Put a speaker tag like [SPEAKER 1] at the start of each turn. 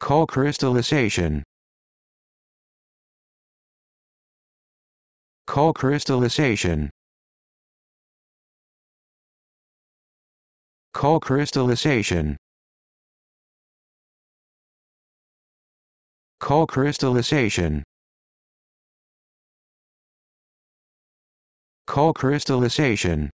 [SPEAKER 1] Co-crystallization Co-crystallization Co-crystallization Co-crystallization Co-crystallization